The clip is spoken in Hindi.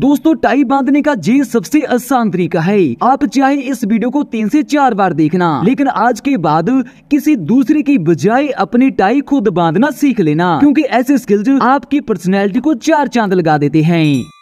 दोस्तों टाई बांधने का ये सबसे आसान तरीका है आप चाहे इस वीडियो को तीन से चार बार देखना लेकिन आज के बाद किसी दूसरे की बजाय अपनी टाई खुद बांधना सीख लेना क्योंकि ऐसे स्किल्स आपकी पर्सनैलिटी को चार चांद लगा देते हैं